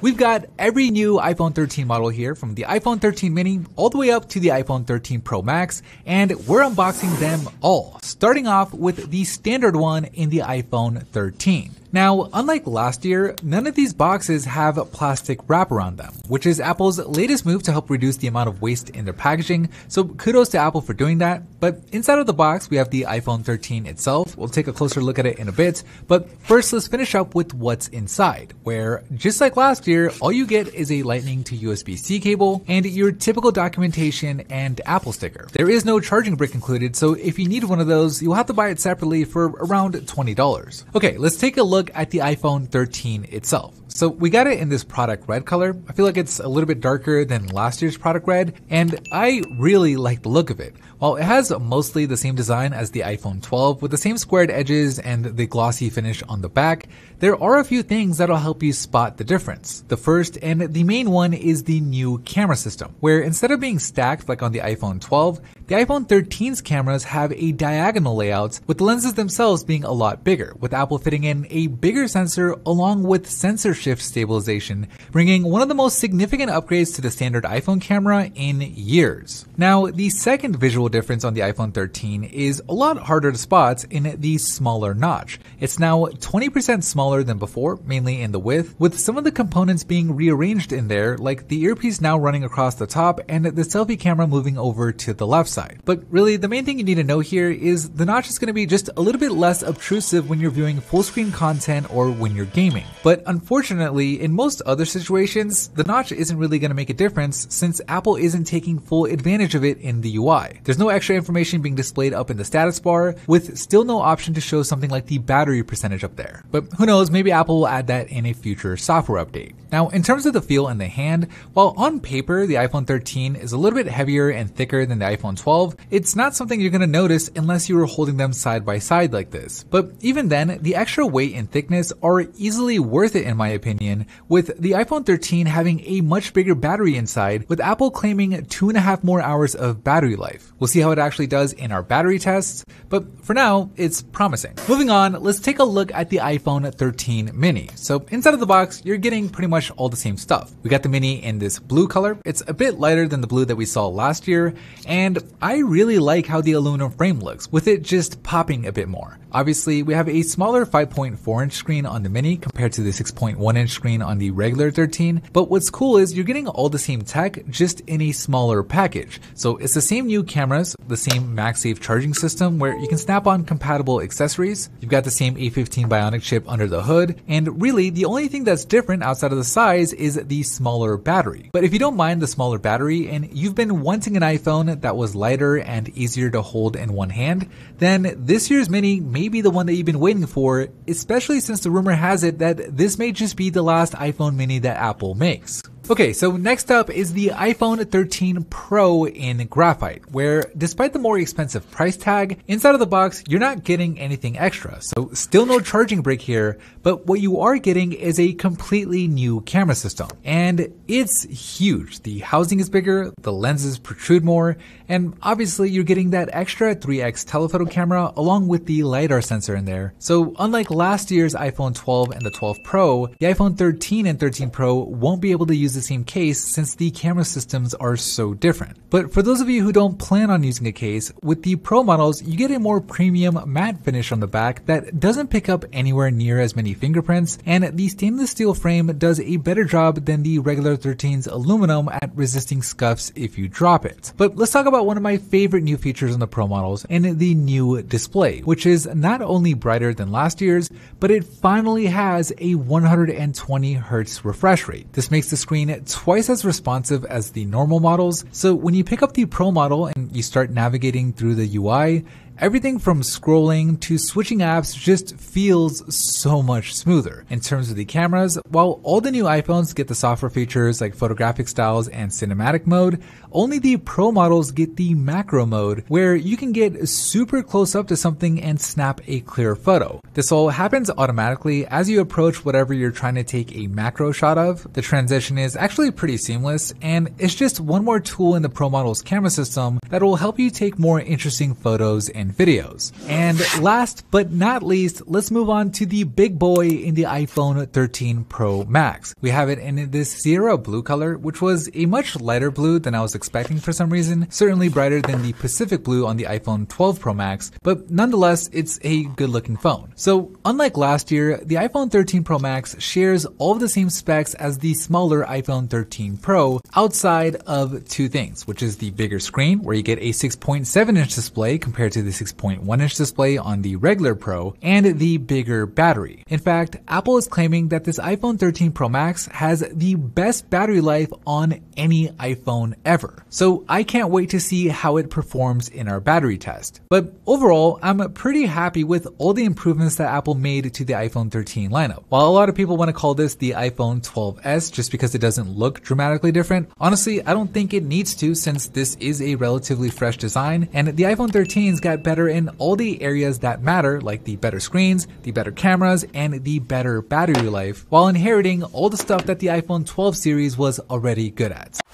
We've got every new iPhone 13 model here from the iPhone 13 mini all the way up to the iPhone 13 Pro Max and we're unboxing them all starting off with the standard one in the iPhone 13. Now, unlike last year, none of these boxes have plastic wrap around them, which is Apple's latest move to help reduce the amount of waste in their packaging, so kudos to Apple for doing that. But inside of the box, we have the iPhone 13 itself. We'll take a closer look at it in a bit, but first let's finish up with what's inside, where just like last year, all you get is a lightning to USB-C cable and your typical documentation and Apple sticker. There is no charging brick included, so if you need one of those, those, you'll have to buy it separately for around $20. Okay, let's take a look at the iPhone 13 itself. So we got it in this product red color. I feel like it's a little bit darker than last year's product red, and I really like the look of it. While it has mostly the same design as the iPhone 12 with the same squared edges and the glossy finish on the back, there are a few things that'll help you spot the difference. The first and the main one is the new camera system, where instead of being stacked like on the iPhone 12, the iPhone 13's cameras have a diagonal layout with the lenses themselves being a lot bigger, with Apple fitting in a bigger sensor along with sensor shift shift stabilization, bringing one of the most significant upgrades to the standard iPhone camera in years. Now, the second visual difference on the iPhone 13 is a lot harder to spot in the smaller notch. It's now 20% smaller than before, mainly in the width, with some of the components being rearranged in there, like the earpiece now running across the top and the selfie camera moving over to the left side. But really, the main thing you need to know here is the notch is going to be just a little bit less obtrusive when you're viewing full screen content or when you're gaming. But unfortunately, Unfortunately, in most other situations, the notch isn't really going to make a difference since Apple isn't taking full advantage of it in the UI. There's no extra information being displayed up in the status bar, with still no option to show something like the battery percentage up there. But who knows, maybe Apple will add that in a future software update. Now, in terms of the feel and the hand, while on paper the iPhone 13 is a little bit heavier and thicker than the iPhone 12, it's not something you're going to notice unless you were holding them side by side like this. But even then, the extra weight and thickness are easily worth it in my opinion opinion, with the iPhone 13 having a much bigger battery inside, with Apple claiming two and a half more hours of battery life. We'll see how it actually does in our battery tests, but for now, it's promising. Moving on, let's take a look at the iPhone 13 mini. So inside of the box, you're getting pretty much all the same stuff. We got the mini in this blue color. It's a bit lighter than the blue that we saw last year, and I really like how the aluminum frame looks, with it just popping a bit more. Obviously, we have a smaller 5.4 inch screen on the mini compared to the 6.1 1-inch screen on the regular 13, but what's cool is you're getting all the same tech, just in a smaller package. So it's the same new cameras, the same MagSafe charging system where you can snap on compatible accessories, you've got the same A15 Bionic chip under the hood, and really the only thing that's different outside of the size is the smaller battery. But if you don't mind the smaller battery and you've been wanting an iPhone that was lighter and easier to hold in one hand, then this year's mini may be the one that you've been waiting for, especially since the rumor has it that this may just be the last iPhone mini that Apple makes. Okay, so next up is the iPhone 13 Pro in graphite, where despite the more expensive price tag, inside of the box, you're not getting anything extra. So still no charging brick here, but what you are getting is a completely new camera system. And it's huge. The housing is bigger, the lenses protrude more, and obviously you're getting that extra 3x telephoto camera along with the LiDAR sensor in there. So unlike last year's iPhone 12 and the 12 Pro, the iPhone 13 and 13 Pro won't be able to use the same case since the camera systems are so different. But for those of you who don't plan on using a case, with the Pro models, you get a more premium matte finish on the back that doesn't pick up anywhere near as many fingerprints, and the stainless steel frame does a better job than the regular 13's aluminum at resisting scuffs if you drop it. But let's talk about one of my favorite new features on the Pro models and the new display, which is not only brighter than last year's, but it finally has a 120 Hz refresh rate. This makes the screen screen twice as responsive as the normal models, so when you pick up the Pro model and you start navigating through the UI, Everything from scrolling to switching apps just feels so much smoother. In terms of the cameras, while all the new iPhones get the software features like photographic styles and cinematic mode, only the Pro models get the macro mode where you can get super close up to something and snap a clear photo. This all happens automatically as you approach whatever you're trying to take a macro shot of. The transition is actually pretty seamless and it's just one more tool in the Pro model's camera system that will help you take more interesting photos and and videos. And last but not least, let's move on to the big boy in the iPhone 13 Pro Max. We have it in this Sierra blue color, which was a much lighter blue than I was expecting for some reason, certainly brighter than the Pacific blue on the iPhone 12 Pro Max, but nonetheless, it's a good looking phone. So unlike last year, the iPhone 13 Pro Max shares all of the same specs as the smaller iPhone 13 Pro outside of two things, which is the bigger screen where you get a 6.7 inch display compared to the 26.1 inch display on the regular Pro, and the bigger battery. In fact, Apple is claiming that this iPhone 13 Pro Max has the best battery life on any iPhone ever. So I can't wait to see how it performs in our battery test. But overall, I'm pretty happy with all the improvements that Apple made to the iPhone 13 lineup. While a lot of people want to call this the iPhone 12S just because it doesn't look dramatically different, honestly, I don't think it needs to since this is a relatively fresh design and the iPhone 13's got better in all the areas that matter, like the better screens, the better cameras, and the better battery life, while inheriting all the stuff that the iPhone 12 series was already good at.